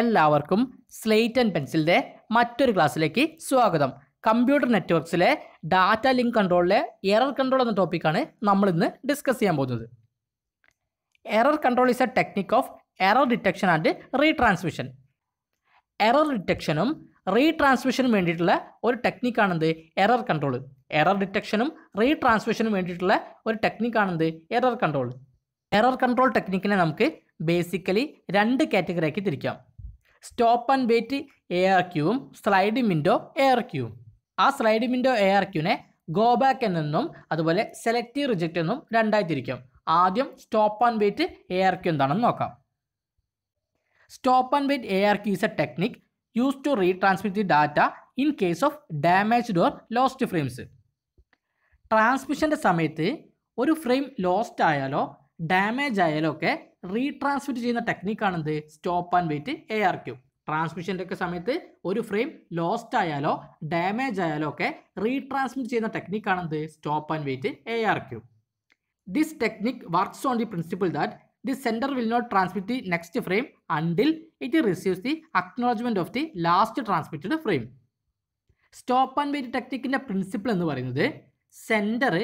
എല്ലാവർക്കും slate and പെൻസിലിൻ്റെ മറ്റൊരു ക്ലാസ്സിലേക്ക് സ്വാഗതം കമ്പ്യൂട്ടർ നെറ്റ്വർക്ക്സിലെ ഡാറ്റ ലിങ്ക് കൺട്രോളിലെ എറർ കൺട്രോൾ എന്ന ടോപ്പിക്കാണ് നമ്മൾ ഇന്ന് ഡിസ്കസ് ചെയ്യാൻ പോകുന്നത് error control is a technique of error detection and retransmission error ഡിറ്റക്ഷനും റീട്രാൻസ്മിഷനും വേണ്ടിയിട്ടുള്ള ഒരു ടെക്നിക്കാണെന്ത് എറർ കൺട്രോൾ എറർ ഡിറ്റക്ഷനും റീട്രാൻസ്മിഷനും വേണ്ടിയിട്ടുള്ള ഒരു ടെക്നിക്കാണെന്ത് എറർ കൺട്രോൾ എറർ കൺട്രോൾ ടെക്നിക്കിനെ നമുക്ക് ബേസിക്കലി രണ്ട് കാറ്റഗറിയാക്കി തിരിക്കാം stop and wait A R ക്യൂവും സ്ലൈഡ് വിൻഡോ എ ആർ ക്യൂവും ആ സ്ലൈഡ് വിൻഡോ എ ആർ ക്യൂവിനെ ഗോ ബാക്ക് എന്നും അതുപോലെ സെലക്റ്റീവ് റിജക്റ്റ് എന്നും രണ്ടായി തിരിക്കും ആദ്യം stop and wait A R Q എന്താണെന്ന് നോക്കാം stop and wait A R Q is a technique use to retransmit the data in case of damaged or lost frames ട്രാൻസ്മിഷൻ്റെ സമയത്ത് ഒരു ഫ്രെയിം ലോസ്റ്റ് ആയാലോ ഡാമേജ് ആയാലോ ഒക്കെ റീട്രാൻസ്മിറ്റ് ചെയ്യുന്ന ടെക്നിക്കാണ് എന്ത് stop and wait A R Q ട്രാൻസ്മിഷൻ്റെ ഒക്കെ സമയത്ത് ഒരു ഫ്രെയിം ലോസ്റ്റ് ആയാലോ ഡാമേജ് ആയാലോ ഒക്കെ റീട്രാൻസ്മിറ്റ് ചെയ്യുന്ന ടെക്നിക്കാണ് എന്ത് stop and wait A R Q this technique works on the principle that the sender will not transmit the next frame until it receives the acknowledgement of the last transmitted frame stop and wait ടെക്നിക്കിൻ്റെ principle എന്ന് പറയുന്നത് centre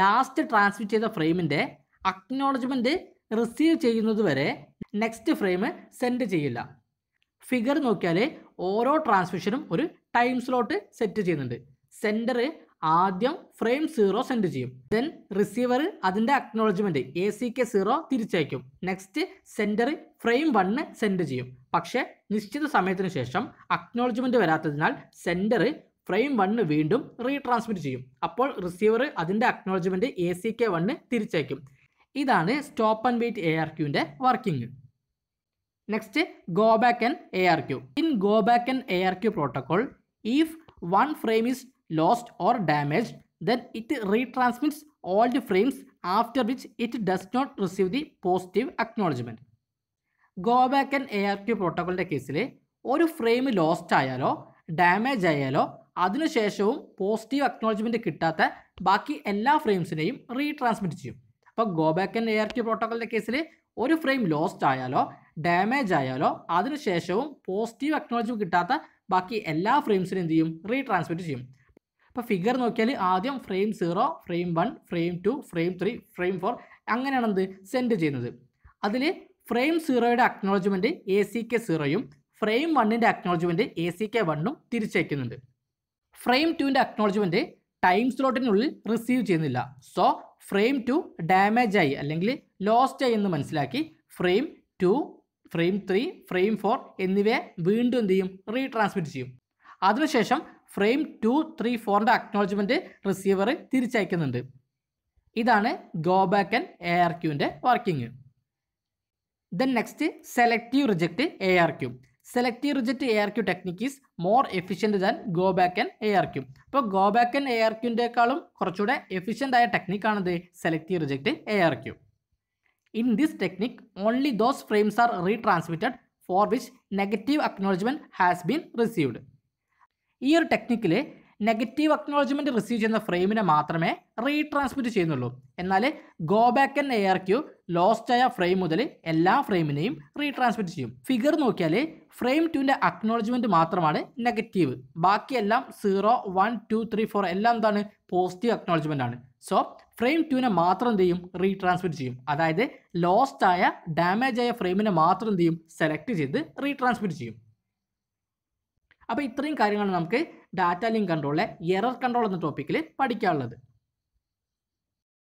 last transmit ചെയ്ത ഫ്രെയിമിൻ്റെ acknowledgement receive ചെയ്യുന്നത് വരെ next frame send ചെയ്യില്ല figure നോക്കിയാൽ ഓരോ ട്രാൻസ്മിഷനും ഒരു ടൈം സ്ലോട്ട് സെറ്റ് ചെയ്യുന്നുണ്ട് സെൻഡർ ആദ്യം ഫ്രെയിം സീറോ സെൻഡ് ചെയ്യും ദെൻ റിസീവർ അതിൻ്റെ acknowledgement A C K zero തിരിച്ചയക്കും next sender frame one send ചെയ്യും പക്ഷേ നിശ്ചിത സമയത്തിന് ശേഷം അക്നോളജ്മെൻറ്റ് വരാത്തതിനാൽ സെൻഡർ ഫ്രെയിം വണ്ണ് വീണ്ടും റീട്രാൻസ്മിറ്റ് ചെയ്യും അപ്പോൾ റിസീവർ അതിൻ്റെ acknowledgement A C K one തിരിച്ചയക്കും ഇതാണ് stop and wait A R ക്യൂവിൻ്റെ working next go back N A R Q in go back N A R Q protocol if one frame is lost or damage then it retransmits old frames after which it does not receive the positive acknowledgement go back N A R Q പ്രോട്ടോക്കോളിൻ്റെ കേസിൽ ഒരു frame lost ആയാലോ damage ആയാലോ അതിനുശേഷവും positive acknowledgement കിട്ടാത്ത ബാക്കി എല്ലാ ഫ്രെയിംസിനെയും retransmit ചെയ്യും അപ്പോൾ go back and A R T പ്രോട്ടോക്കോളിൻ്റെ കേസിൽ ഒരു ഫ്രെയിം ലോസ്റ്റ് ആയാലോ ഡാമേജ് ആയാലോ അതിനുശേഷവും പോസിറ്റീവ് അക്നോളജി കിട്ടാത്ത ബാക്കി എല്ലാ ഫ്രെയിംസിനും എന്ത് ചെയ്യും റീട്രാൻസ്മിറ്റ് ചെയ്യും അപ്പോൾ ഫിഗർ നോക്കിയാൽ ആദ്യം frame zero frame one frame two frame three frame four അങ്ങനെയാണ് എന്ത് സെൻഡ് ചെയ്യുന്നത് അതിൽ ഫ്രെയിം സീറോയുടെ അക്നോളജ്മെൻറ്റ് എ സി കെ സീറോയും ഫ്രെയിം വണ്ണിൻ്റെ അക്നോളജ്മെൻറ്റ് എ സി കെ വണ്ണും തിരിച്ചയക്കുന്നുണ്ട് ഫ്രെയിം ടുവിൻ്റെ അക്നോളജ്മെൻറ്റ് ടൈം സ്ലോട്ടിനുള്ളിൽ റിസീവ് ചെയ്യുന്നില്ല സോ ഫ്രെയിം ടു ഡാമേജ് ആയി അല്ലെങ്കിൽ ലോസ്റ്റ് ആയി എന്ന് മനസ്സിലാക്കി frame two frame three frame four എന്നിവയെ വീണ്ടും എന്ത് ചെയ്യും റീട്രാൻസ്മിറ്റ് ചെയ്യും അതിനുശേഷം ഫ്രെയിം ടു ത്രീ ഫോറിൻ്റെ അക്നോളജ്മെൻറ്റ് റിസീവർ തിരിച്ചയക്കുന്നുണ്ട് ഇതാണ് go back and A R ക്യൂവിൻ്റെ working then next selective reject A R Q selective reject A R Q technique is more efficient than go back and A R Q അപ്പോൾ go back and A R ക്യുവിൻ്റെക്കാളും കുറച്ചുകൂടെ efficient ആയ ടെക്നിക്കാണിത് selective reject A R Q in this technique only those frames are retransmitted for which negative acknowledgement has been received ഈ ഒരു ടെക്നിക്കിൽ negative acknowledgement receive ചെയ്യുന്ന ഫ്രെയിമിനെ മാത്രമേ retransmit ചെയ്യുന്നുള്ളൂ എന്നാൽ ഗോ ബാക്ക് എന്ന എയർ ക്യൂ ലോസ്റ്റ് ആയ ഫ്രെയിം മുതൽ എല്ലാ ഫ്രെയിമിനെയും റീട്രാൻസ്മിറ്റ് ചെയ്യും ഫിഗർ നോക്കിയാൽ ഫ്രെയിം ടുവിൻ്റെ അക്നോളജ്മെൻറ്റ് മാത്രമാണ് നെഗറ്റീവ് ബാക്കിയെല്ലാം zero one two three four എല്ലാം എന്താണ് പോസിറ്റീവ് അക്നോളജ്മെൻ്റ് ആണ് സോ ഫ്രെയിം ടുവിനെ മാത്രം എന്ത് ചെയ്യും റീട്രാൻസ്മിറ്റ് ചെയ്യും അതായത് ലോസ്റ്റ് ആയ ഡാമേജ് ആയ ഫ്രെയിമിനെ മാത്രം എന്ത് ചെയ്യും സെലക്ട് ചെയ്ത് റീട്രാൻസ്മിറ്റ് ചെയ്യും അപ്പോൾ ഇത്രയും കാര്യങ്ങളാണ് നമുക്ക് ഡാറ്റ ലിങ്ക് കൺട്രോളിലെ എറർ കൺട്രോൾ എന്ന ടോപ്പിക്കിൽ പഠിക്കാനുള്ളത്